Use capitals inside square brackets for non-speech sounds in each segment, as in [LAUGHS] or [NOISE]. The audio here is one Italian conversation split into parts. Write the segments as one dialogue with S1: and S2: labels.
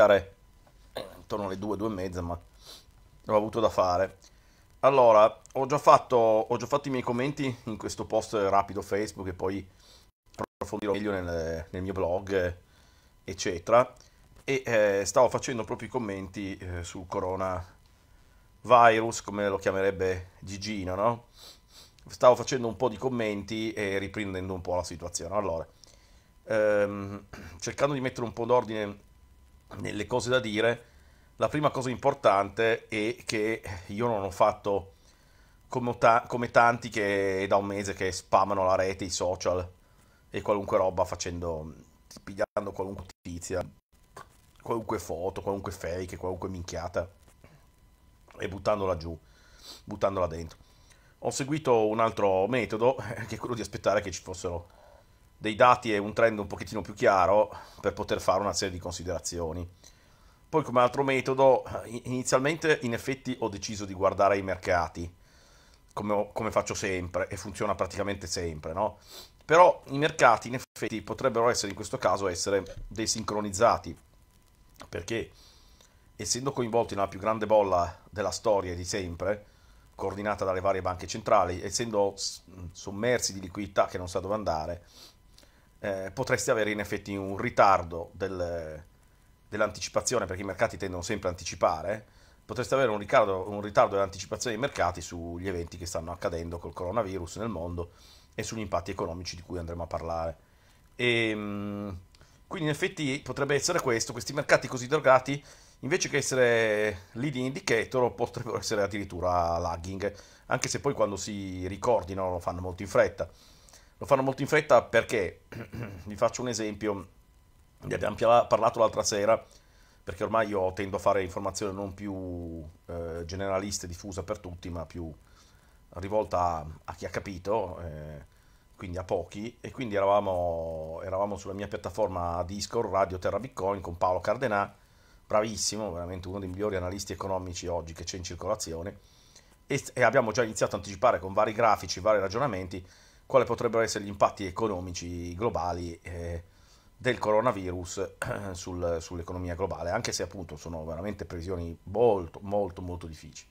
S1: iniziare eh, intorno alle 2, 2 e mezza, ma ho avuto da fare. Allora, ho già, fatto, ho già fatto i miei commenti in questo post rapido Facebook e poi approfondirò meglio nel, nel mio blog, eccetera. E eh, stavo facendo proprio i commenti eh, sul coronavirus, come lo chiamerebbe Gigino, no? Stavo facendo un po' di commenti e riprendendo un po' la situazione. Allora, ehm, cercando di mettere un po' d'ordine nelle cose da dire, la prima cosa importante è che io non ho fatto come, ta- come tanti che da un mese che spammano la rete, i social e qualunque roba facendo, pigliando qualunque notizia, qualunque foto, qualunque fake, qualunque minchiata e buttandola giù, buttandola dentro. Ho seguito un altro metodo [LAUGHS] che è quello di aspettare che ci fossero dei dati e un trend un pochettino più chiaro per poter fare una serie di considerazioni. Poi come altro metodo, inizialmente in effetti ho deciso di guardare i mercati, come, come faccio sempre, e funziona praticamente sempre, no? Però i mercati in effetti potrebbero essere in questo caso desincronizzati, perché essendo coinvolti nella più grande bolla della storia di sempre, coordinata dalle varie banche centrali, essendo sommersi di liquidità che non sa dove andare, eh, potresti avere in effetti un ritardo del, dell'anticipazione, perché i mercati tendono sempre a anticipare, potresti avere un ritardo, un ritardo dell'anticipazione dei mercati sugli eventi che stanno accadendo col coronavirus nel mondo e sugli impatti economici di cui andremo a parlare. E, ehm, quindi in effetti potrebbe essere questo, questi mercati così drogati invece che essere leading indicator potrebbero essere addirittura lagging, anche se poi quando si ricordino lo fanno molto in fretta. Lo fanno molto in fretta perché, [CLEARS THROAT] vi faccio un esempio, ne abbiamo parlato l'altra sera, perché ormai io tendo a fare informazione non più eh, generalista e diffusa per tutti, ma più rivolta a, a chi ha capito, eh, quindi a pochi, e quindi eravamo, eravamo sulla mia piattaforma Discord, Radio Terra Bitcoin, con Paolo Cardenà, bravissimo, veramente uno dei migliori analisti economici oggi che c'è in circolazione, e, e abbiamo già iniziato a anticipare con vari grafici, vari ragionamenti, quali potrebbero essere gli impatti economici globali eh, del coronavirus eh, sul, sull'economia globale, anche se appunto sono veramente previsioni molto, molto, molto difficili.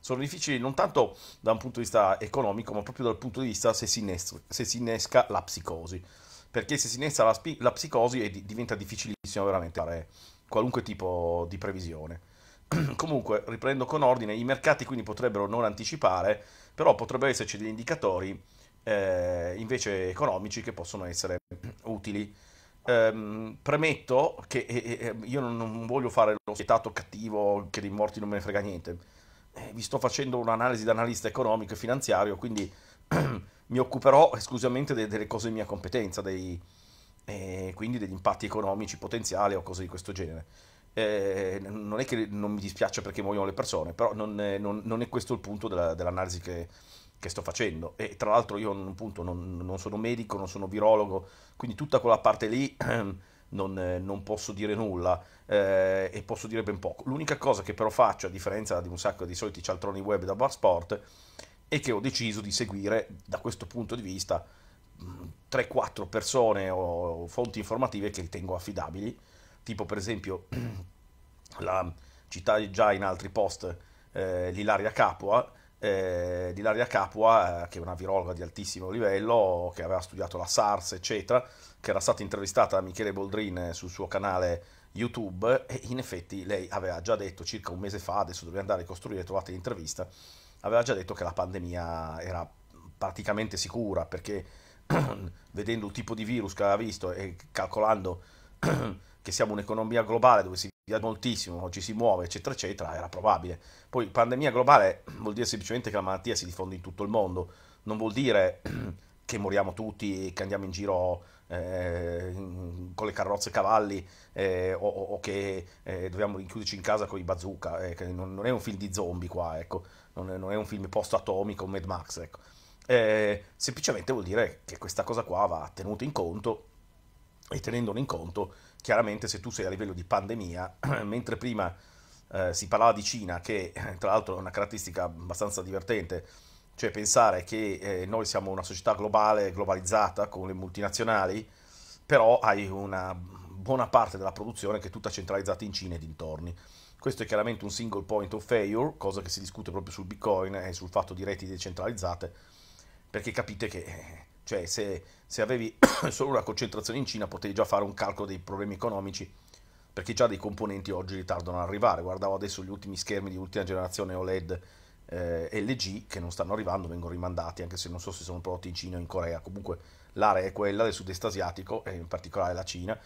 S1: Sono difficili non tanto da un punto di vista economico, ma proprio dal punto di vista se si, innesca, se si innesca la psicosi. Perché se si innesca la, la psicosi è, diventa difficilissimo veramente fare qualunque tipo di previsione. [CLEARS THROAT] Comunque, riprendo con ordine, i mercati quindi potrebbero non anticipare, però potrebbero esserci degli indicatori eh, invece economici che possono essere utili. Ehm, premetto che eh, eh, eh io non, non, voglio fare lo spietato cattivo che dei morti non me ne frega niente. Eh, vi sto facendo un'analisi da analista economico e finanziario, quindi [CLEARS THROAT] mi occuperò esclusivamente de- delle cose di mia competenza, dei, eh, quindi degli impatti economici potenziali o cose di questo genere. Eh, non è che non mi dispiace perché muoiono le persone, però non è, non, non è questo il punto della, dell'analisi che, che sto facendo e tra l'altro io appunto, non, non, sono medico, non sono virologo, quindi tutta quella parte lì ehm, non, eh, non posso dire nulla eh, e posso dire ben poco. L'unica cosa che però faccio, a differenza di un sacco di soliti cialtroni web da Bar Sport, è che ho deciso di seguire da questo punto di vista 3-4 mm, persone o fonti informative che ritengo affidabili, tipo per esempio [CLEARS THROAT] la città già in altri post eh, l'Ilaria Capua, eh, di Laria Capua, eh, che è una virologa di altissimo livello, che aveva studiato la SARS, eccetera, che era stata intervistata da Michele Boldrin sul suo canale YouTube e in effetti lei aveva già detto circa un mese fa, adesso dobbiamo andare a ricostruire, trovate l'intervista, aveva già detto che la pandemia era praticamente sicura perché [CLEARS THROAT] vedendo il tipo di virus che aveva visto e calcolando [CLEARS THROAT] che siamo un'economia globale dove si moltissimo, ci si muove, eccetera, eccetera, era probabile. Poi pandemia globale [CLEARS THROAT] vuol dire semplicemente che la malattia si diffonde in tutto il mondo, non vuol dire [CLEARS THROAT] che moriamo tutti e che andiamo in giro eh, con le carrozze e cavalli eh, o, o, che eh, dobbiamo rinchiuderci in casa con i bazooka. Eh, non, non, è un film di zombie qua, ecco. non, è, non è un film post-atomico, Mad Max. Ecco. Eh, semplicemente vuol dire che questa cosa qua va tenuta in conto e tenendola in conto chiaramente se tu sei a livello di pandemia, [CLEARS THROAT] mentre prima eh, si parlava di Cina, che eh, tra l'altro è una caratteristica abbastanza divertente, cioè pensare che eh, noi siamo una società globale, globalizzata, con le multinazionali, però hai una buona parte della produzione che è tutta centralizzata in Cina e dintorni. Questo è chiaramente un single point of failure, cosa che si discute proprio sul Bitcoin e sul fatto di reti decentralizzate, perché capite che eh, cioè se, se avevi [COUGHS] solo una concentrazione in Cina potevi già fare un calcolo dei problemi economici perché già dei componenti oggi ritardano ad arrivare. Guardavo adesso gli ultimi schermi di ultima generazione OLED eh, LG che non stanno arrivando, vengono rimandati, anche se non so se sono prodotti in Cina o in Corea. Comunque l'area è quella del sud-est asiatico, e in particolare la Cina.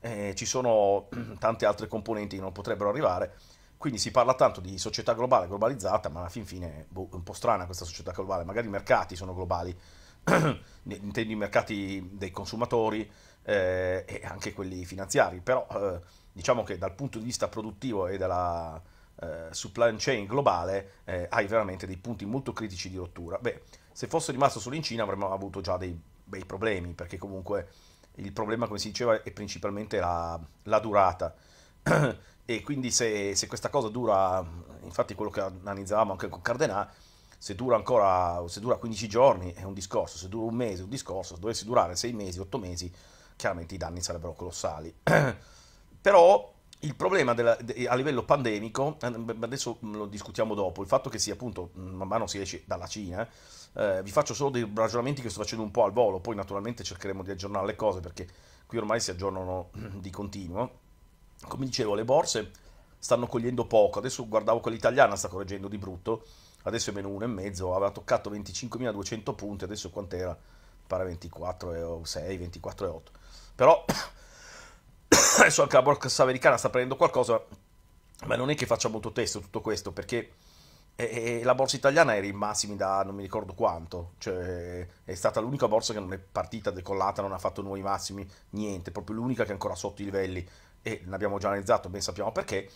S1: Eh, ci sono [COUGHS] tante altre componenti che non potrebbero arrivare. Quindi si parla tanto di società globale globalizzata, ma alla fin fine boh, è un po' strana questa società globale. Magari i mercati sono globali, [CLEARS THROAT] intendo i mercati dei consumatori eh, e anche quelli finanziari, però eh, diciamo che dal punto di vista produttivo e della eh, supply chain globale eh, hai veramente dei punti molto critici di rottura. Beh, se fosse rimasto solo in Cina avremmo avuto già dei bei problemi, perché comunque il problema, come si diceva, è principalmente la, la durata. [CLEARS THROAT] e quindi se, se questa cosa dura, infatti quello che analizzavamo anche con Cardenà, se dura ancora se dura 15 giorni è un discorso, se dura un mese è un discorso, se dovesse durare 6 mesi, 8 mesi, chiaramente i danni sarebbero colossali. [CLEARS THROAT] Però il problema della, de, a livello pandemico, eh, adesso lo discutiamo dopo, il fatto che sia appunto, man mano si esce dalla Cina, eh, vi faccio solo dei ragionamenti che sto facendo un po' al volo, poi naturalmente cercheremo di aggiornare le cose perché qui ormai si aggiornano [CLEARS THROAT] di continuo. Come dicevo, le borse stanno cogliendo poco, adesso guardavo quella italiana sta correggendo di brutto, adesso è meno e mezzo aveva toccato 25.200 punti, adesso quant'era? Pare 24,6, 24,8. Però [COUGHS] adesso anche la borsa americana sta prendendo qualcosa, ma non è che faccia molto testo tutto questo, perché e la borsa italiana era in massimi da non mi ricordo quanto, cioè è stata l'unica borsa che non è partita, decollata, non ha fatto nuovi massimi, niente, proprio l'unica che è ancora sotto i livelli e ne abbiamo già analizzato, ben sappiamo perché,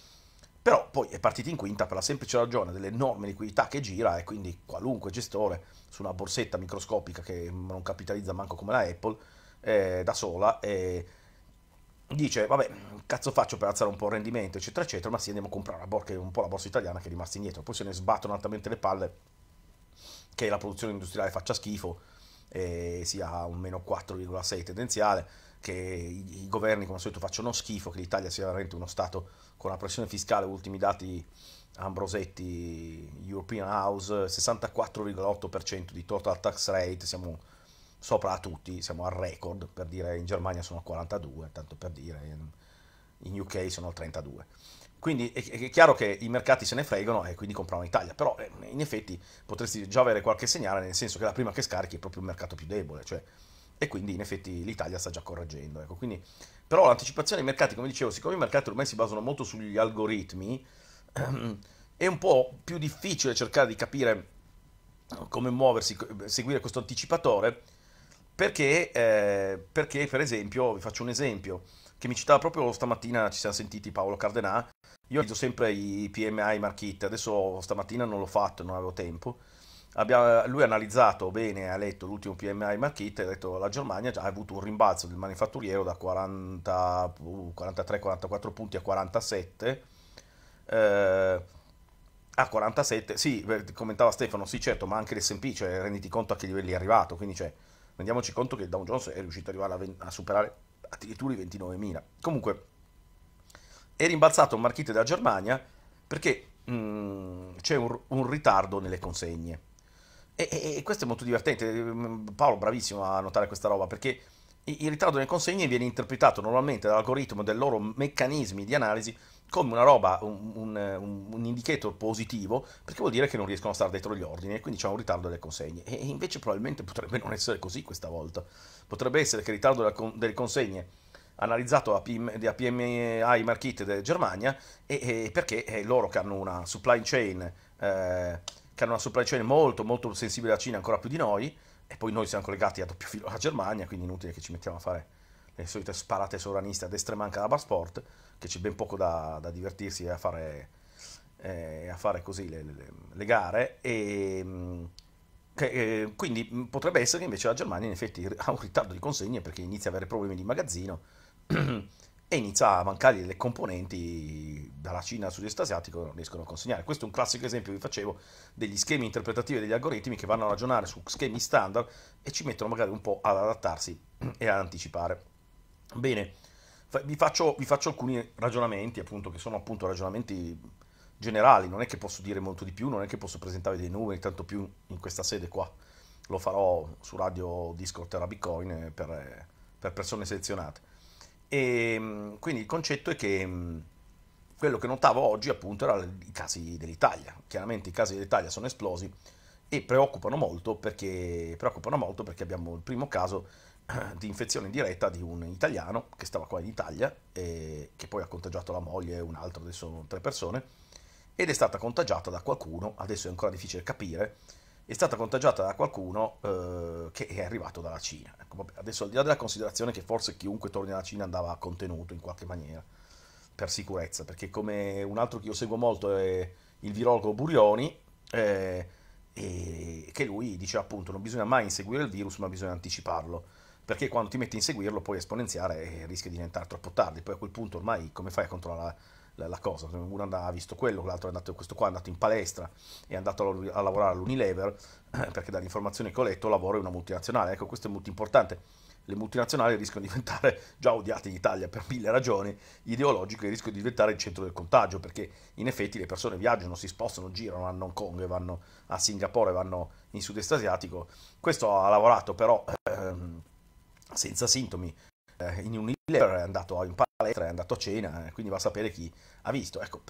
S1: però poi è partito in quinta per la semplice ragione dell'enorme liquidità che gira e quindi qualunque gestore su una borsetta microscopica che non capitalizza manco come la Apple eh, da sola eh, dice vabbè cazzo faccio per alzare un po' il rendimento eccetera eccetera ma sì andiamo a comprare borsa, un po' la borsa italiana che è rimasta indietro poi se ne sbattono altamente le palle che la produzione industriale faccia schifo e sia un meno 4,6 tendenziale che i, governi come al solito facciano schifo, che l'Italia sia veramente uno Stato con una pressione fiscale, ultimi dati Ambrosetti, European House, 64,8% di total tax rate, siamo sopra a tutti, siamo al record, per dire in Germania sono 42, tanto per dire, in UK sono 32. Quindi è, è chiaro che i mercati se ne fregano e quindi comprano l'Italia, però eh, in effetti potresti già avere qualche segnale, nel senso che la prima che scarichi è proprio il mercato più debole, cioè e quindi in effetti l'Italia sta già correggendo. Ecco. Quindi, però l'anticipazione dei mercati, come dicevo, siccome i mercati ormai si basano molto sugli algoritmi, [CLEARS THROAT] è un po' più difficile cercare di capire come muoversi, seguire questo anticipatore, perché, eh, perché per esempio, vi faccio un esempio, che mi citava proprio stamattina, ci siamo sentiti Paolo Cardenà, io utilizzo sempre i PMI Market, adesso stamattina non l'ho fatto, non avevo tempo, Abbia, lui ha analizzato bene, ha letto l'ultimo PMI Markit e ha detto che la Germania ha avuto un rimbalzo del manifatturiero da 43-44 uh, punti a 47. Eh, a 47, sì, commentava Stefano, sì certo, ma anche l'S&P, cioè renditi conto a che livelli è arrivato, quindi cioè, rendiamoci conto che il Dow Jones è riuscito ad arrivare a, a superare addirittura i 29.000. Comunque, è rimbalzato un marchite da Germania perché mm, c'è un, un ritardo nelle consegne e, e, e, questo è molto divertente. Mm, Paolo, bravissimo a notare questa roba perché il ritardo nelle consegne viene interpretato normalmente dall'algoritmo dei loro meccanismi di analisi come una roba, un, un, un, indicator positivo, perché vuol dire che non riescono a stare dietro gli ordini e quindi c'è un ritardo delle consegne. E invece probabilmente potrebbe non essere così questa volta. Potrebbe essere che il ritardo delle consegne analizzato da, PM, da PMI Market della Germania e, e perché eh, loro che hanno una supply chain eh, che hanno una supply chain molto, molto sensibile alla Cina, ancora più di noi, e poi noi siamo collegati a doppio filo alla Germania, quindi inutile che ci mettiamo a fare le solite sparate sovraniste a destra e manca la Barsport, che c'è ben poco da, da divertirsi a fare, eh, a fare così le, le, le gare. E, mm, che, eh, quindi mm, potrebbe essere che invece la Germania in effetti ha un ritardo di consegne perché inizia a avere problemi di magazzino. [CLEARS THROAT] e inizia a mancare delle componenti dalla Cina al sud-est asiatico non riescono a consegnare. Questo è un classico esempio, che vi facevo, degli schemi interpretativi degli algoritmi che vanno a ragionare su schemi standard e ci mettono magari un po' ad adattarsi [CLEARS THROAT] e ad anticipare. Bene, vi faccio, vi faccio alcuni ragionamenti, appunto, che sono appunto ragionamenti generali, non è che posso dire molto di più, non è che posso presentarvi dei numeri, tanto più in questa sede qua. Lo farò su Radio Discord Terra Bitcoin per, per persone selezionate e, ehm, quindi il concetto è che mm, quello che notavo oggi appunto erano i casi dell'Italia. Chiaramente i casi dell'Italia sono esplosi e preoccupano molto perché, preoccupano molto perché abbiamo il primo caso eh, di infezione diretta di un italiano che stava qua in Italia e eh, che poi ha contagiato la moglie e un altro, adesso sono tre persone, ed è stata contagiata da qualcuno, adesso è ancora difficile capire, è stata contagiata da qualcuno eh, che è arrivato dalla Cina. Ecco, vabbè, adesso al di là della considerazione che forse chiunque torni dalla Cina andava contenuto in qualche maniera, per sicurezza, perché come un altro che io seguo molto è il virologo Burioni, eh, che lui dice appunto non bisogna mai inseguire il virus ma bisogna anticiparlo, perché quando ti metti a inseguirlo poi esponenziare e rischia di diventare troppo tardi, poi a quel punto ormai come fai a controllare la, la cosa, uno ha visto quello, l'altro è andato, questo qua è andato in palestra e è andato a, a lavorare all'Unilever, eh, perché dalle informazioni che ho letto lavora in una multinazionale, ecco questo è molto importante le multinazionali rischiano di diventare già odiate in Italia per mille ragioni ideologiche, e rischiano di diventare il centro del contagio, perché in effetti le persone viaggiano, si spostano, girano a Hong Kong, vanno a Singapore, vanno in sud-est asiatico. Questo ha lavorato però ehm, senza sintomi eh, in Unilever, è andato in palestra, è andato a cena, eh, quindi va a sapere chi ha visto. Ecco,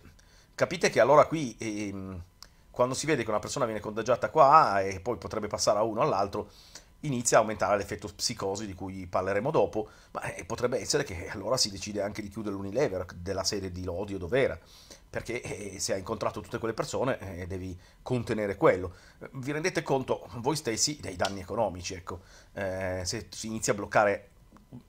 S1: capite che allora qui, ehm, quando si vede che una persona viene contagiata qua e poi potrebbe passare a uno all'altro, inizia a aumentare l'effetto psicosi di cui parleremo dopo, ma eh, potrebbe essere che allora si decide anche di chiudere l'Unilever della sede di Lodi o Dovera, perché eh, se hai incontrato tutte quelle persone devi contenere quello. Vi rendete conto voi stessi dei danni economici, ecco, eh, se si inizia a bloccare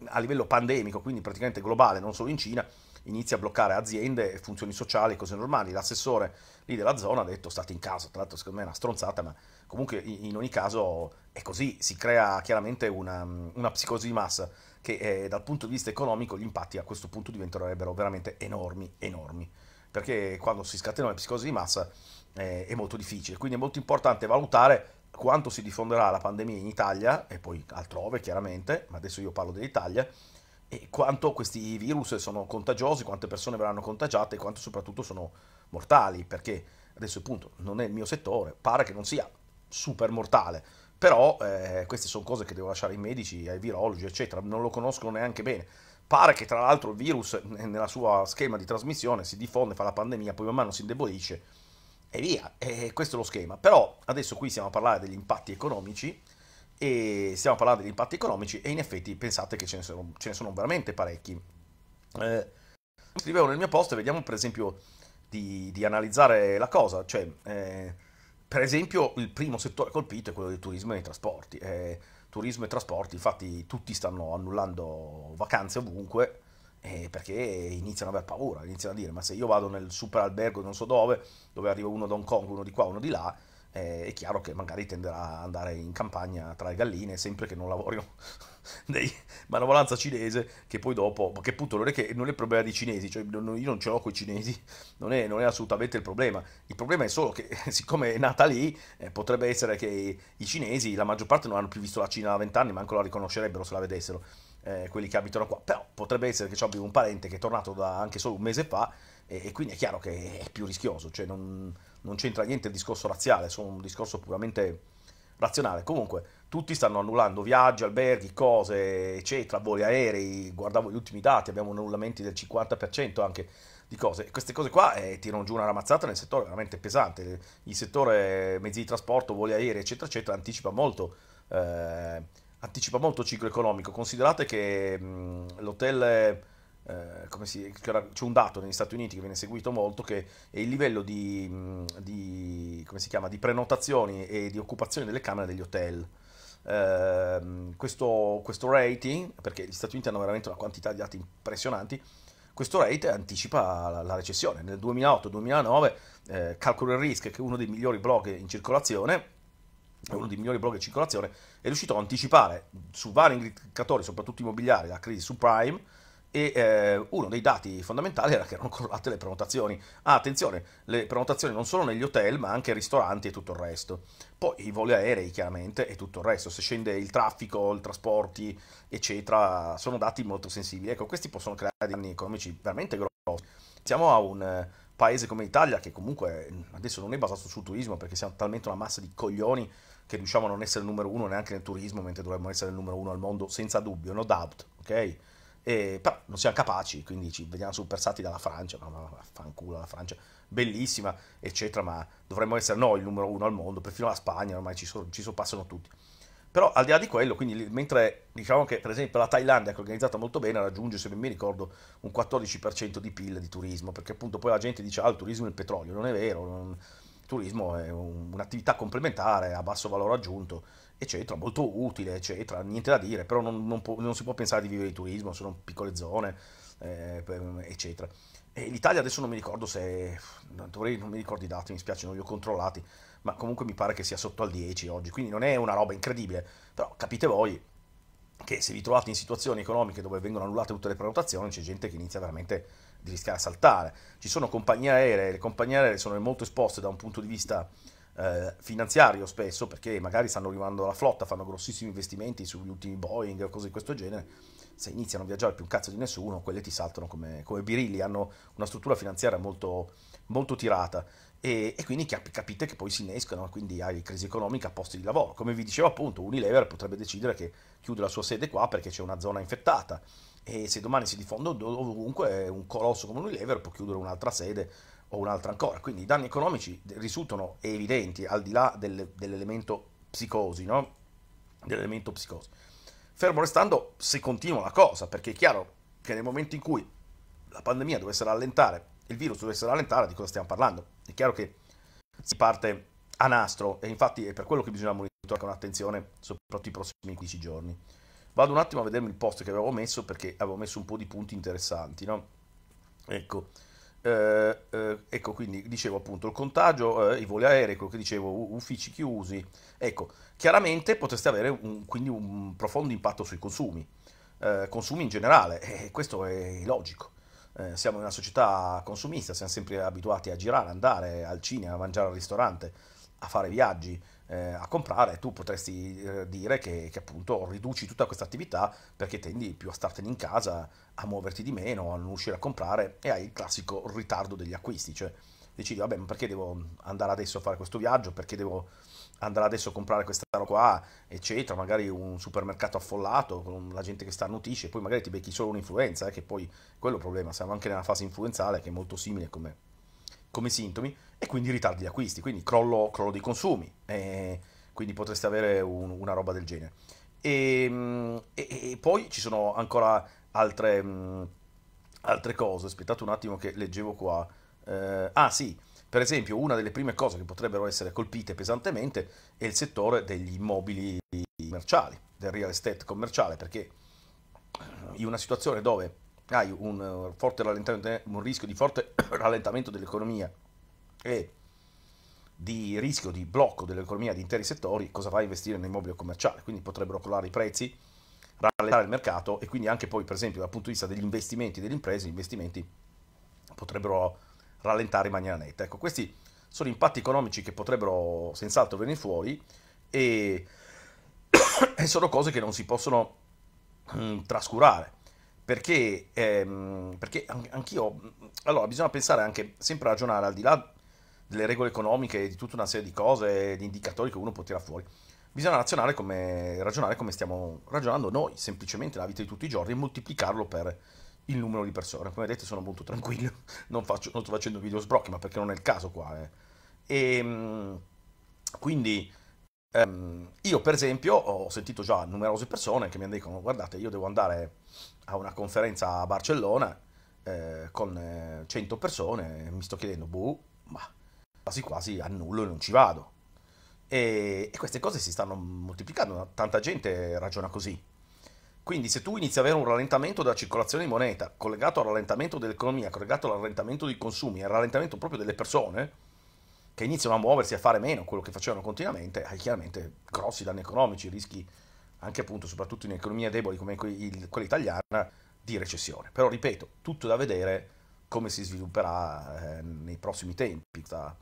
S1: a livello pandemico, quindi praticamente globale, non solo in Cina, inizia a bloccare aziende, e funzioni sociali, cose normali. L'assessore lì della zona ha detto state in casa, tra l'altro secondo me è una stronzata, ma comunque in ogni caso è così, si crea chiaramente una, una psicosi di massa che eh, dal punto di vista economico gli impatti a questo punto diventerebbero veramente enormi, enormi, perché quando si scatenano le psicosi di massa eh, è molto difficile, quindi è molto importante valutare quanto si diffonderà la pandemia in Italia e poi altrove chiaramente, ma adesso io parlo dell'Italia, e quanto questi virus sono contagiosi, quante persone verranno contagiate e quanto soprattutto sono mortali, perché adesso appunto non è il mio settore, pare che non sia super mortale, però eh, queste sono cose che devo lasciare ai medici, ai virologi, eccetera, non lo conoscono neanche bene. Pare che tra l'altro il virus eh, nella sua schema di trasmissione si diffonde, fa la pandemia, poi man mano si indebolisce e via. E questo è lo schema. Però adesso qui stiamo a parlare degli impatti economici e stiamo a parlare degli impatti economici e in effetti pensate che ce ne sono, ce ne sono veramente parecchi. Eh, scrivevo nel mio post e vediamo per esempio di, di analizzare la cosa, cioè eh, per esempio il primo settore colpito è quello del turismo e dei trasporti. Eh, turismo e trasporti, infatti tutti stanno annullando vacanze ovunque eh, perché iniziano a aver paura, iniziano a dire ma se io vado nel super albergo non so dove, dove arriva uno da Hong Kong, uno di qua, uno di là, eh, è chiaro che magari tenderà ad andare in campagna tra le galline, sempre che non lavorino [LAUGHS] dei manovalanza cinese, che poi dopo, perché appunto non è che non è il problema dei cinesi, cioè io non ce l'ho con i cinesi, non è, non è, assolutamente il problema, il problema è solo che [LAUGHS] siccome è nata lì, eh, potrebbe essere che i, i cinesi, la maggior parte non hanno più visto la Cina da vent'anni, manco la riconoscerebbero se la vedessero eh, quelli che abitano qua, però potrebbe essere che ci abbia un parente che è tornato da anche solo un mese fa e, e quindi è chiaro che è più rischioso, cioè non, non c'entra niente il discorso razziale, è un discorso puramente razionale. Comunque tutti stanno annullando viaggi, alberghi, cose, eccetera, voli aerei, guardavo gli ultimi dati, abbiamo annullamenti del 50% anche di cose. Queste cose qua eh, tirano giù una ramazzata nel settore veramente pesante. Il settore mezzi di trasporto, voli aerei, eccetera, eccetera, anticipa molto. Eh, anticipa molto il ciclo economico. Considerate che mh, l'hotel... Eh, c'è un dato negli Stati Uniti che viene seguito molto che è il livello di, di, chiama, di prenotazioni e di occupazione delle camere degli hotel. Eh, questo, questo, rating, perché gli Stati Uniti hanno veramente una quantità di dati impressionanti, questo rate anticipa la, la recessione. Nel 2008-2009 eh, Calcolo il Risk, che è uno dei migliori blog in circolazione, è uno dei migliori blog di circolazione, è riuscito a anticipare su vari indicatori, soprattutto immobiliari, la crisi subprime e eh, uno dei dati fondamentali era che erano crollate le prenotazioni. Ah, attenzione, le prenotazioni non solo negli hotel, ma anche ristoranti e tutto il resto. Poi i voli aerei, chiaramente, e tutto il resto. Se scende il traffico, i trasporti, eccetera, sono dati molto sensibili. Ecco, questi possono creare danni economici veramente grossi. Siamo a un eh, paese come l'Italia, che comunque adesso non è basato sul turismo, perché siamo talmente una massa di coglioni che riusciamo a non essere il numero uno neanche nel turismo, mentre dovremmo essere il numero uno al mondo, senza dubbio, no doubt, ok? E, però non siamo capaci, quindi ci vediamo supersati dalla Francia, no, ma fanculo la Francia, bellissima, eccetera, ma dovremmo essere noi il numero uno al mondo, perfino la Spagna, ormai ci, so, ci sorpassano tutti. Però al di là di quello, quindi mentre diciamo che per esempio la Thailandia, che è organizzata molto bene, raggiunge, se ben mi ricordo, un 14% di PIL di turismo, perché appunto poi la gente dice, ah il turismo è il petrolio, non è vero, non, turismo è un'attività complementare a basso valore aggiunto, eccetera, molto utile, eccetera, niente da dire, però non, non, può, non si può pensare di vivere di turismo, sono piccole zone, eh, eccetera. E l'Italia adesso non mi ricordo se, dovrei, non mi ricordo i dati, mi spiace, non li ho controllati, ma comunque mi pare che sia sotto al 10 oggi, quindi non è una roba incredibile, però capite voi che se vi trovate in situazioni economiche dove vengono annullate tutte le prenotazioni, c'è gente che inizia veramente di rischiare a saltare. Ci sono compagnie aeree, le compagnie aeree sono molto esposte da un punto di vista eh, finanziario spesso, perché magari stanno arrivando alla flotta, fanno grossissimi investimenti sugli ultimi Boeing o cose di questo genere. Se iniziano a viaggiare più un cazzo di nessuno, quelle ti saltano come, come birilli, hanno una struttura finanziaria molto, molto tirata. E, e, quindi capite che poi si innescano, quindi hai crisi economica, posti di lavoro. Come vi dicevo appunto, Unilever potrebbe decidere che chiude la sua sede qua perché c'è una zona infettata e se domani si diffonde ovunque eh, un colosso come Unilever può chiudere un'altra sede o un'altra ancora. Quindi i danni economici eh, risultano evidenti al di là del, dell'elemento psicosi, no? dell'elemento psicosi. Fermo restando se continua la cosa, perché è chiaro che nel momento in cui la pandemia dovesse rallentare, il virus dovesse rallentare, di cosa stiamo parlando? È chiaro che si parte a nastro e infatti è per quello che bisogna monitorare con attenzione soprattutto i prossimi 15 giorni. Vado un attimo a vedermi il post che avevo messo perché avevo messo un po' di punti interessanti, no? Ecco. Eh, eh ecco, quindi dicevo appunto il contagio, eh, i voli aerei, quello ecco, che dicevo, uffici chiusi. Ecco, chiaramente potreste avere un, quindi un profondo impatto sui consumi, eh, consumi in generale, e questo è logico. Eh, siamo in una società consumista, siamo sempre abituati a girare, andare al cinema, a mangiare al ristorante a fare viaggi, eh, a comprare, tu potresti eh, dire che, che, appunto riduci tutta questa attività perché tendi più a startene in casa, a muoverti di meno, a non uscire a comprare e hai il classico ritardo degli acquisti, cioè decidi vabbè ma perché devo andare adesso a fare questo viaggio, perché devo andare adesso a comprare questa roba qua, eccetera, magari un supermercato affollato con la gente che sta annutisce, poi magari ti becchi solo un'influenza, eh, che poi quello è il problema, siamo anche nella fase influenzale che è molto simile come come sintomi e quindi ritardi di acquisti, quindi crollo, crollo dei consumi, eh, quindi potreste avere un, una roba del genere. Ehm, e, e, e, poi ci sono ancora altre, mh, mm, altre cose, aspettate un attimo che leggevo qua. Eh, ah sì, per esempio una delle prime cose che potrebbero essere colpite pesantemente è il settore degli immobili commerciali, del real estate commerciale, perché in una situazione dove hai un, eh, un rischio di forte [COUGHS] rallentamento dell'economia e di rischio di blocco dell'economia di interi settori, cosa fai a investire nell'immobile commerciale? Quindi potrebbero colare i prezzi, rallentare il mercato e quindi anche poi, per esempio, dal punto di vista degli investimenti delle imprese, gli investimenti potrebbero rallentare in maniera netta. Ecco, questi sono impatti economici che potrebbero senz'altro venire fuori e, [COUGHS] e sono cose che non si possono mh, mm, trascurare perché, ehm, perché anch'io, allora bisogna pensare anche, sempre ragionare al di là delle regole economiche, di tutta una serie di cose, di indicatori che uno può tirare fuori, bisogna come, ragionare come stiamo ragionando noi, semplicemente la vita di tutti i giorni e moltiplicarlo per il numero di persone. Come vedete sono molto tranquillo, [LAUGHS] non, faccio, non sto facendo video sbrocchi, ma perché non è il caso qua. Eh. E ehm, quindi Um, io per esempio ho sentito già numerose persone che mi hanno detto: guardate io devo andare a una conferenza a Barcellona eh, con 100 eh, persone e mi sto chiedendo boh ma quasi quasi annullo e non ci vado e, e queste cose si stanno moltiplicando tanta gente ragiona così quindi se tu inizi ad avere un rallentamento della circolazione di moneta collegato al rallentamento dell'economia collegato al rallentamento dei consumi e al rallentamento proprio delle persone che iniziano a muoversi a fare meno quello che facevano continuamente, hai eh, chiaramente grossi danni economici, rischi anche appunto, soprattutto in economie deboli come quella italiana, di recessione. Però ripeto, tutto da vedere come si svilupperà eh, nei prossimi tempi questa,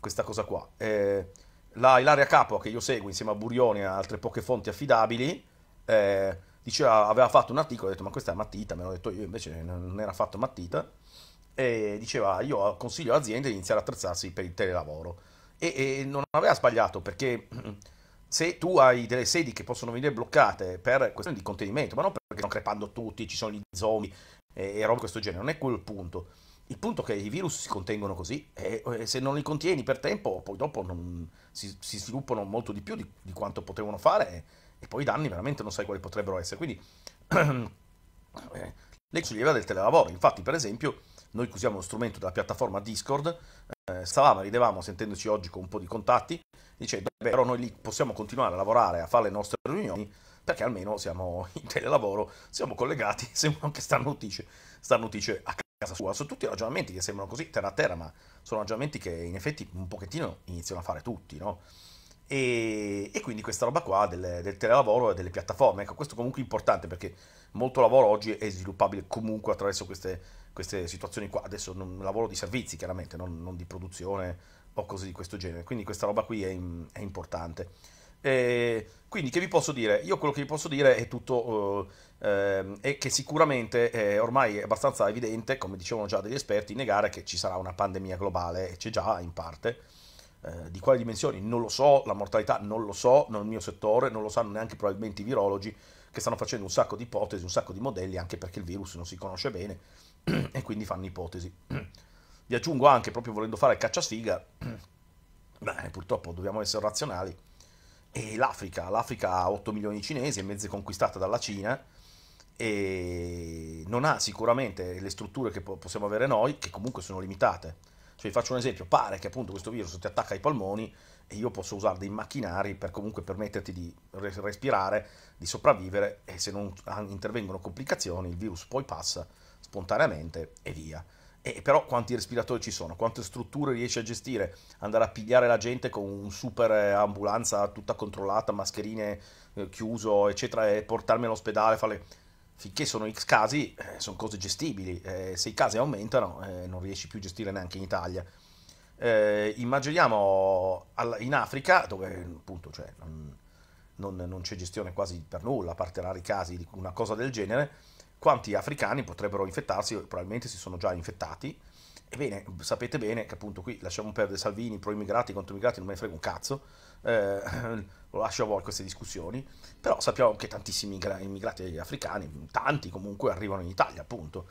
S1: questa cosa qua. Eh, la Ilaria Capua, che io seguo insieme a Burioni e altre poche fonti affidabili, eh, diceva, aveva fatto un articolo, ha detto ma questa è mattita, me l'ho detto io invece non era affatto mattita, e diceva io consiglio all'azienda di iniziare a attrezzarsi per il telelavoro e, e, non aveva sbagliato perché se tu hai delle sedi che possono venire bloccate per questioni di contenimento ma non perché stanno crepando tutti ci sono gli zombie e, e roba di questo genere non è quello il punto il punto è che i virus si contengono così e, e se non li contieni per tempo poi dopo non, si, si, sviluppano molto di più di, di quanto potevano fare e, e, poi i danni veramente non sai quali potrebbero essere quindi lei ci leva del telelavoro infatti per esempio noi che usiamo lo strumento della piattaforma Discord, eh, stavamo, ridevamo sentendoci oggi con un po' di contatti, dicendo, beh, però noi lì possiamo continuare a lavorare, a fare le nostre riunioni, perché almeno siamo [LAUGHS] in telelavoro, siamo collegati, [LAUGHS] sembra anche stanno starnutice a casa sua. Sono tutti ragionamenti che sembrano così terra a terra, ma sono ragionamenti che in effetti un pochettino iniziano a fare tutti, no? E, e quindi questa roba qua del, del telelavoro e delle piattaforme, ecco, questo comunque è importante perché molto lavoro oggi è sviluppabile comunque attraverso queste, queste situazioni qua. Adesso non, lavoro di servizi chiaramente, non, non, di produzione o cose di questo genere. Quindi questa roba qui è, è importante. E quindi che vi posso dire? Io quello che vi posso dire è tutto, eh, ehm, è che sicuramente eh, ormai è abbastanza evidente, come dicevano già degli esperti, negare che ci sarà una pandemia globale, e c'è già in parte, eh, di quali dimensioni non lo so, la mortalità non lo so, nel mio settore non lo sanno neanche probabilmente i virologi, che stanno facendo un sacco di ipotesi, un sacco di modelli, anche perché il virus non si conosce bene [CLEARS THROAT] e quindi fanno ipotesi. [CLEARS THROAT] Vi aggiungo anche, proprio volendo fare cacciasfiga, [CLEARS THROAT] beh, purtroppo dobbiamo essere razionali, e l'Africa, l'Africa ha 8 milioni di cinesi, è mezzo conquistata dalla Cina, e non ha sicuramente le strutture che possiamo avere noi, che comunque sono limitate. Cioè, vi faccio un esempio, pare che appunto questo virus ti attacca ai polmoni, e io posso usare dei macchinari per comunque permetterti di respirare, di sopravvivere e se non intervengono complicazioni il virus poi passa spontaneamente e via. E però quanti respiratori ci sono, quante strutture riesci a gestire, andare a pigliare la gente con un super eh, ambulanza tutta controllata, mascherine eh, chiuso, eccetera, e portarmi all'ospedale, farle... finché sono X casi, eh, sono cose gestibili, eh, se i casi aumentano eh, non riesci più a gestire neanche in Italia eh, immaginiamo in Africa, dove appunto cioè, non, non c'è gestione quasi per nulla, a parte rari casi di una cosa del genere, quanti africani potrebbero infettarsi, probabilmente si sono già infettati, Ebbene, sapete bene che appunto qui lasciamo perdere Salvini, pro immigrati, contro immigrati, non me ne frega un cazzo, eh, [LAUGHS] lo lascio a voi queste discussioni, però sappiamo che tantissimi immigrati africani, tanti comunque, arrivano in Italia appunto,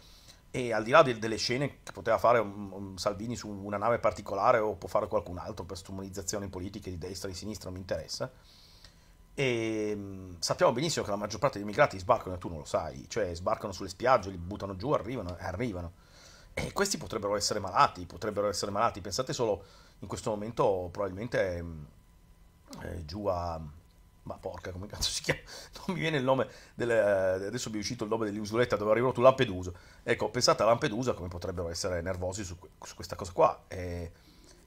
S1: e al di là del, delle scene che poteva fare un, un Salvini su una nave particolare o può fare qualcun altro per strumentalizzazioni politiche di destra e di sinistra, non mi interessa, e ehm, sappiamo benissimo che la maggior parte degli immigrati sbarcano e tu non lo sai, cioè sbarcano sulle spiagge, li buttano giù, arrivano e eh, arrivano. E questi potrebbero essere malati, potrebbero essere malati. Pensate solo in questo momento probabilmente mm, eh, giù a, ma porca come cazzo si chiama, [LAUGHS] non mi viene il nome, del, eh, adesso mi è uscito il nome dell'isoletta dove arrivano tu Lampedusa, ecco pensate a Lampedusa come potrebbero essere nervosi su, su questa cosa qua, eh,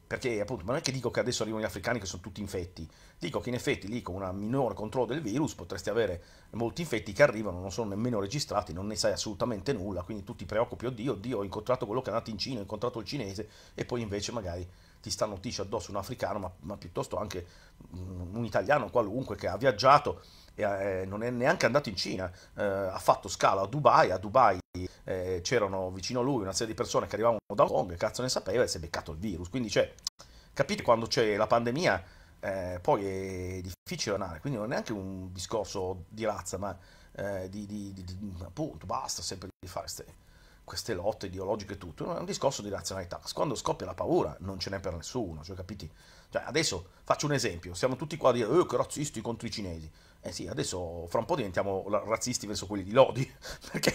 S1: perché appunto ma non è che dico che adesso arrivano gli africani che sono tutti infetti, dico che in effetti lì con un minore controllo del virus potresti avere molti infetti che arrivano, non sono nemmeno registrati, non ne sai assolutamente nulla, quindi tu ti preoccupi, oddio, oddio, ho incontrato quello che è andato in Cina, ho incontrato il cinese e poi invece magari ti stanno tici addosso un africano, ma, ma piuttosto anche un italiano qualunque che ha viaggiato e eh, non è neanche andato in Cina, eh, ha fatto scalo a Dubai, a Dubai eh, c'erano vicino a lui una serie di persone che arrivavano da Hong Kong, cazzo ne sapeva e si è beccato il virus, quindi cioè, capite quando c'è la pandemia eh, poi è difficile andare, quindi non è neanche un discorso di razza, ma eh, di, di, di, di appunto basta sempre di fare queste queste lotte ideologiche e tutto, è un discorso di razionalità. Quando scoppia la paura non ce n'è per nessuno, cioè capiti? Cioè, adesso faccio un esempio, siamo tutti qua a dire eh, che razzisti contro i cinesi. Eh sì, adesso fra un po' diventiamo razzisti verso quelli di Lodi, [LAUGHS] perché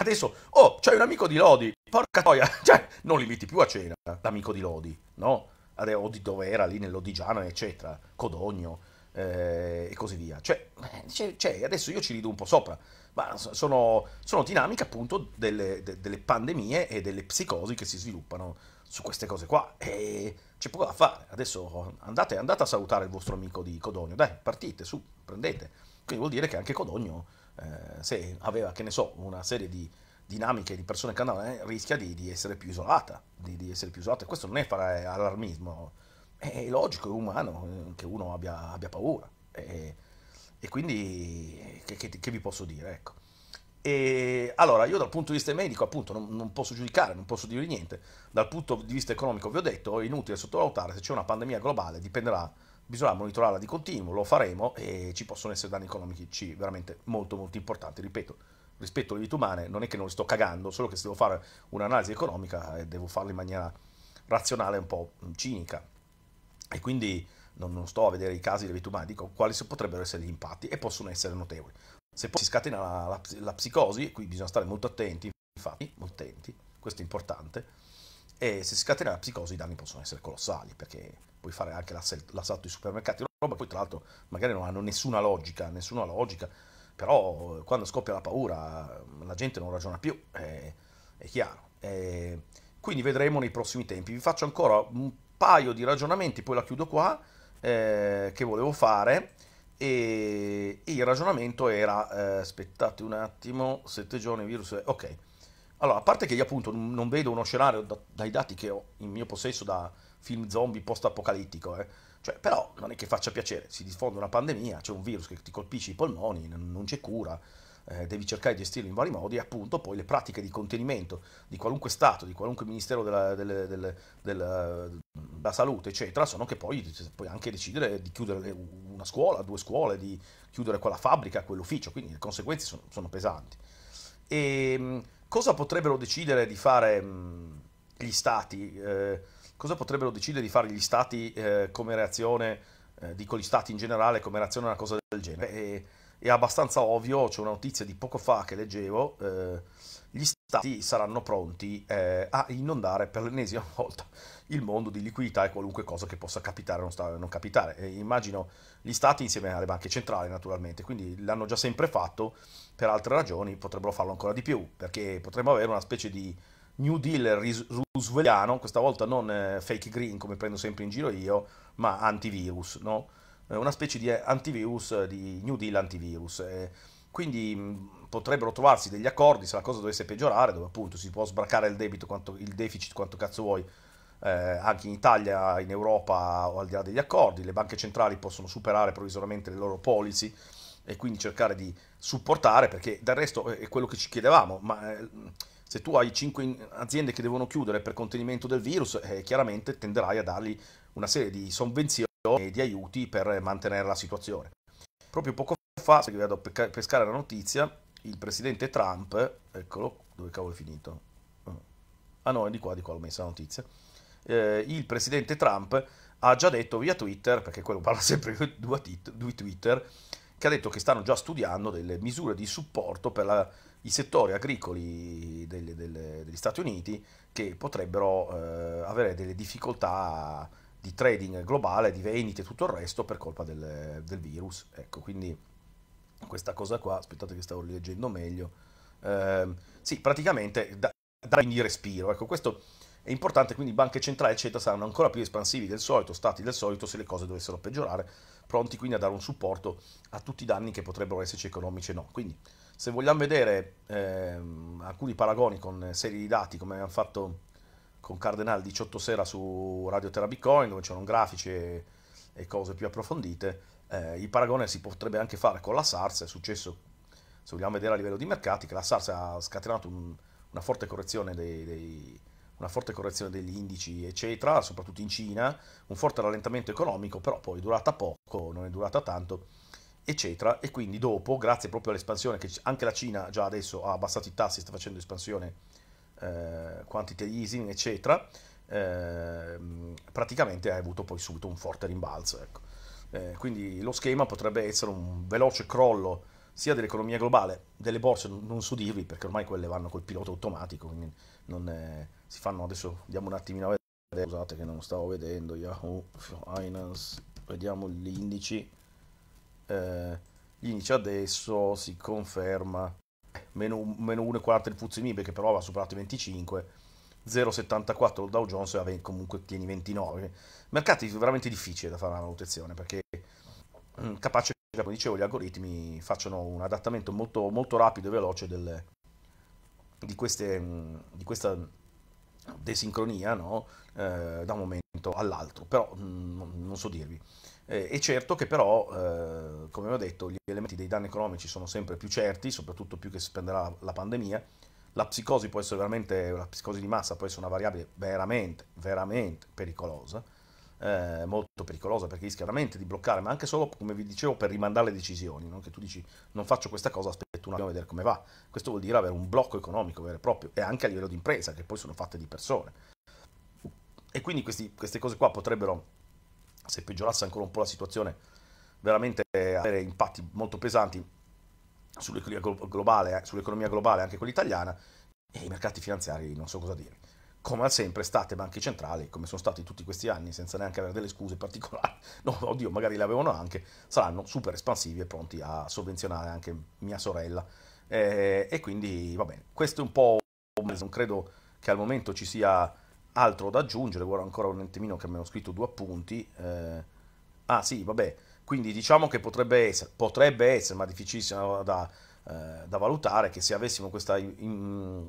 S1: adesso, oh, c'hai un amico di Lodi, porca troia, [LAUGHS] cioè, non li inviti più a cena, l'amico di Lodi, no? O di dove era, lì nell'Odigiano, eccetera, Codogno, eh, e così via. Cioè, cioè, adesso io ci rido un po' sopra, sono, sono dinamiche appunto delle, de, delle, pandemie e delle psicosi che si sviluppano su queste cose qua. E c'è poco da fare. Adesso andate, andate a salutare il vostro amico di Codogno. Dai, partite, su, prendete. Quindi vuol dire che anche Codogno, eh, se aveva, che ne so, una serie di dinamiche di persone che andavano, eh, rischia di, di, essere più isolata. Di, di, essere più isolata. Questo non è fare allarmismo. È logico, è umano eh, che uno abbia, abbia paura. È, e quindi che, che, che vi posso dire? Ecco. E allora, io dal punto di vista medico, appunto, non, non, posso giudicare, non posso dire niente. Dal punto di vista economico, vi ho detto, è inutile sottovalutare se c'è una pandemia globale, dipenderà, bisognerà monitorarla di continuo, lo faremo e ci possono essere danni economici veramente molto, molto importanti. Ripeto, rispetto alle vite umane, non è che non le sto cagando, solo che se devo fare un'analisi economica, eh, devo farla in maniera razionale, un po' cinica. E quindi non, non sto a vedere i casi delle vite umane, dico quali potrebbero essere gli impatti e possono essere notevoli. Se poi si scatena la, la, la psicosi, qui bisogna stare molto attenti, infatti, molto attenti, questo è importante, e se si scatena la psicosi i danni possono essere colossali, perché puoi fare anche l'assalto ai supermercati, roba poi tra l'altro magari non hanno nessuna logica, nessuna logica, però eh, quando scoppia la paura mm, la gente non ragiona più, è, è chiaro. È, quindi vedremo nei prossimi tempi. Vi faccio ancora un paio di ragionamenti, poi la chiudo qua eh, che volevo fare e, il ragionamento era, eh, aspettate un attimo, sette giorni virus, eh, ok. Allora, a parte che io appunto non vedo uno scenario da, dai dati che ho in mio possesso da film zombie post-apocalittico, eh. cioè, però non è che faccia piacere, si diffonde una pandemia, c'è un virus che ti colpisce i polmoni, non c'è cura, eh, devi cercare di gestirlo in vari modi e appunto poi le pratiche di contenimento di qualunque Stato, di qualunque Ministero del la salute, eccetera, sono che poi puoi anche decidere di chiudere una scuola, due scuole, di chiudere quella fabbrica, quell'ufficio, quindi le conseguenze sono, sono pesanti. E ehm, cosa potrebbero decidere di fare mm, gli stati? Eh, cosa potrebbero decidere di fare gli stati eh, come reazione, eh, dico gli stati in generale, come reazione a una cosa del genere? E, è abbastanza ovvio, c'è una notizia di poco fa che leggevo eh, gli stati saranno pronti eh, a inondare per l'ennesima [LAUGHS] volta il mondo di liquidità e qualunque cosa che possa capitare o non, non, capitare. E immagino gli stati insieme alle banche centrali naturalmente, quindi l'hanno già sempre fatto, per altre ragioni potrebbero farlo ancora di più, perché potremmo avere una specie di New Deal rooseveltiano, questa volta non eh, fake green come prendo sempre in giro io, ma antivirus, no? Eh, una specie di eh, antivirus, di New Deal antivirus. Eh, quindi mm, potrebbero trovarsi degli accordi se la cosa dovesse peggiorare, dove appunto si può sbarcare il debito, quanto, il deficit quanto cazzo vuoi, eh, anche in Italia, in Europa o al di là degli accordi, le banche centrali possono superare provvisoriamente le loro policy e quindi cercare di supportare, perché del resto è quello che ci chiedevamo, ma eh, se tu hai 5 aziende che devono chiudere per contenimento del virus, eh, chiaramente tenderai a dargli una serie di sovvenzioni e di aiuti per mantenere la situazione. Proprio poco fa, perché vado a pescare la notizia, il presidente Trump, eccolo, dove cavolo è finito? Ah no, è di qua, di qua, l'ho messa la notizia. Eh, il presidente Trump ha già detto via Twitter, perché quello parla [LAUGHS] sempre di Twitter, che ha detto che stanno già studiando delle misure di supporto per la, i settori agricoli delle, delle, degli Stati Uniti che potrebbero eh, avere delle difficoltà di trading globale, di vendite e tutto il resto per colpa del, del, virus. Ecco, quindi questa cosa qua, aspettate che stavo rileggendo meglio, eh, sì, praticamente dà quindi respiro. Ecco, questo è importante, quindi banche centrali eccetera saranno ancora più espansivi del solito, stati del solito, se le cose dovessero peggiorare, pronti quindi a dare un supporto a tutti i danni che potrebbero esserci economici e no. Quindi se vogliamo vedere eh, alcuni paragoni con serie di dati come abbiamo fatto con Cardenal 18 sera su Radio Terra Bitcoin, dove c'erano grafici e, e, cose più approfondite, eh, il paragone si potrebbe anche fare con la SARS, è successo, se vogliamo vedere a livello di mercati, che la SARS ha scatenato un, una, forte dei, dei, una forte correzione degli indici, eccetera, soprattutto in Cina, un forte rallentamento economico, però poi è durata poco, non è durata tanto, eccetera, e quindi dopo, grazie proprio all'espansione che anche la Cina già adesso ha abbassato i tassi, sta facendo espansione eh, quantitative easing, eccetera, eh, praticamente hai avuto poi subito un forte rimbalzo. Ecco. Eh, quindi lo schema potrebbe essere un veloce crollo sia dell'economia globale, delle borse non so dirvi perché ormai quelle vanno col pilota automatico, quindi non è, si fanno adesso, diamo un attimino a vedere, scusate che non stavo vedendo, Yahoo, Finance, vediamo gli indici, eh, gli indici adesso si conferma meno, 1,40 il Fuzzi perché però va superato i 25, 0,74 il Dow Jones e comunque tieni 29. Mercati veramente difficili da fare una valutazione perché mh, mm, capace come dicevo, gli algoritmi facciano un adattamento molto, molto rapido e veloce del, di, queste, mh, mm, di questa desincronia no? eh, da un momento all'altro, però mh, mm, non so dirvi. Eh, è certo che però, eh, come ho detto, gli elementi dei danni economici sono sempre più certi, soprattutto più che si spenderà la pandemia. La psicosi può essere veramente, la psicosi di massa può essere una variabile veramente, veramente pericolosa, eh, molto pericolosa perché rischia veramente di bloccare, ma anche solo, come vi dicevo, per rimandare le decisioni, no? che tu dici non faccio questa cosa, aspetto un attimo a vedere come va. Questo vuol dire avere un blocco economico vero e proprio e anche a livello di impresa, che poi sono fatte di persone. E quindi questi, queste cose qua potrebbero se peggiorasse ancora un po' la situazione, veramente eh, avere impatti molto pesanti sull'economia globale, eh, sull'economia globale anche quella italiana, e i mercati finanziari non so cosa dire. Come al sempre, state banche centrali, come sono stati tutti questi anni, senza neanche avere delle scuse particolari, [LAUGHS] no, oddio, magari le avevano anche, saranno super espansivi e pronti a sovvenzionare anche mia sorella. Eh, e quindi va bene, questo è un po', non credo che al momento ci sia altro da aggiungere, guarda ancora un attimino che mi hanno scritto due appunti. Eh, ah sì, vabbè, quindi diciamo che potrebbe essere, potrebbe essere ma difficilissimo da, eh, da valutare, che se avessimo questa in,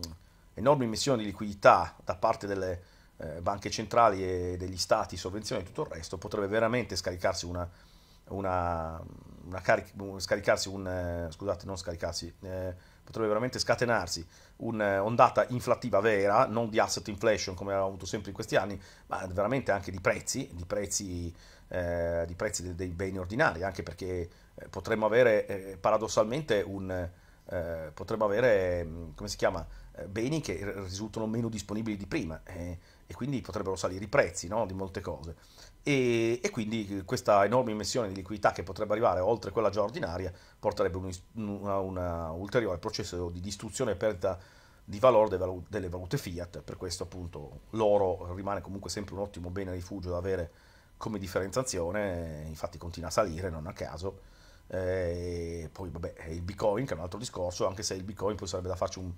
S1: enorme immissione di liquidità da parte delle eh, banche centrali e degli stati, sovvenzioni e tutto il resto, potrebbe veramente scaricarsi una... una, una carica, scaricarsi un, eh, scusate, non scaricarsi, Eh, potrebbe veramente scatenarsi un'ondata eh, inflattiva vera, non di asset inflation come abbiamo avuto sempre in questi anni, ma veramente anche di prezzi, di prezzi, eh, di prezzi dei, dei, beni ordinari, anche perché eh, potremmo avere eh, paradossalmente un, eh, potremmo avere, mm, come si chiama, eh, beni che risultano meno disponibili di prima e quindi potrebbero salire i prezzi no? di molte cose. E, e, quindi questa enorme immissione di liquidità che potrebbe arrivare oltre quella già ordinaria porterebbe a un ulteriore processo di distruzione e perdita di valore delle valute fiat, per questo appunto l'oro rimane comunque sempre un ottimo bene rifugio da avere come differenziazione, infatti continua a salire non a caso, eh, e poi vabbè il bitcoin che è un altro discorso, anche se il bitcoin poi sarebbe da farci un,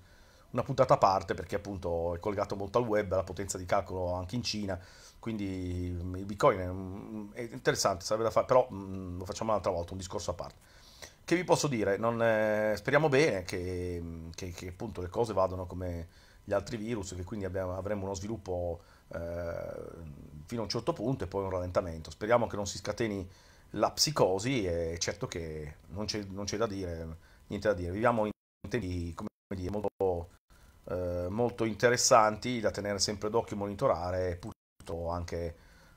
S1: una puntata a parte perché appunto è collegato molto al web, alla potenza di calcolo anche in Cina, quindi mm, il Bitcoin mm, è, interessante, sarebbe da fare, però mh, mm, lo facciamo un'altra volta, un discorso a parte. Che vi posso dire? Non, eh, speriamo bene che, che, che, appunto le cose vadano come gli altri virus, che quindi abbiamo, avremo uno sviluppo eh, fino a un certo punto e poi un rallentamento. Speriamo che non si scateni la psicosi e certo che non c'è, non c'è da dire, niente da dire. Viviamo in tempi, come dire, molto eh, molto interessanti da tenere sempre d'occhio e monitorare, e purtroppo anche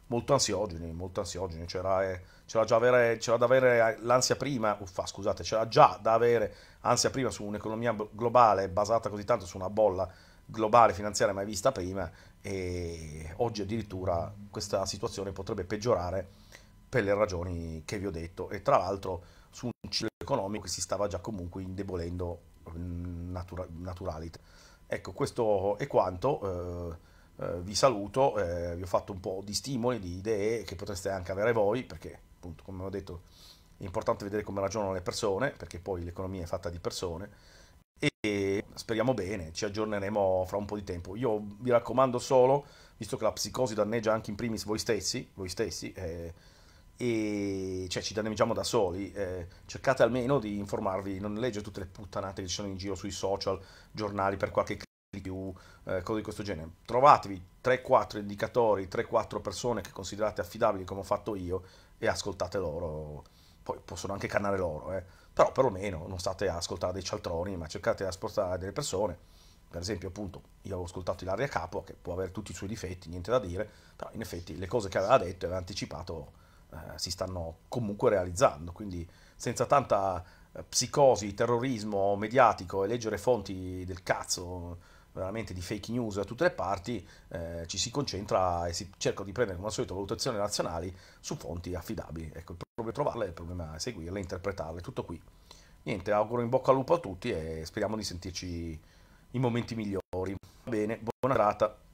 S1: molto ansiogeni, molto ansiogeni, c'era, eh, c'era già avere, c'era da avere l'ansia prima, uffa, oh, scusate, c'era già da avere ansia prima su un'economia globale basata così tanto su una bolla globale finanziaria mai vista prima e oggi addirittura questa situazione potrebbe peggiorare per le ragioni che vi ho detto e tra l'altro su un ciclo economico che si stava già comunque indebolendo mm, natura- naturality. Ecco, questo è quanto. Eh, eh, vi saluto, eh, vi ho fatto un po' di stimoli, di idee che potreste anche avere voi, perché appunto, come ho detto, è importante vedere come ragionano le persone, perché poi l'economia è fatta di persone. E speriamo bene, ci aggiorneremo fra un po' di tempo. Io vi raccomando solo, visto che la psicosi danneggia anche in primis voi stessi, voi stessi, eh, e cioè ci danneggiamo da soli. Eh, cercate almeno di informarvi, non leggere tutte le puttanate che ci sono in giro sui social, giornali per qualche click di più, eh, cose di questo genere. Trovatevi 3-4 indicatori, 3-4 persone che considerate affidabili come ho fatto io e ascoltate loro. Poi possono anche cannare loro, eh. però perlomeno non state a ascoltare dei cialtroni, ma cercate di ascoltare delle persone. Per esempio, appunto, io avevo ascoltato Ilaria Capo, che può avere tutti i suoi difetti, niente da dire, però in effetti le cose che aveva detto e aveva anticipato eh, si stanno comunque realizzando, quindi senza tanta eh, psicosi, terrorismo mediatico e leggere fonti del cazzo veramente di fake news da tutte le parti, eh, ci si concentra e si cerca di prendere come al solito valutazioni nazionali su fonti affidabili. Ecco, il problema è trovarle, il problema è seguirle, interpretarle, tutto qui. Niente, auguro in bocca al lupo a tutti e speriamo di sentirci in momenti migliori. Va bene, buona serata.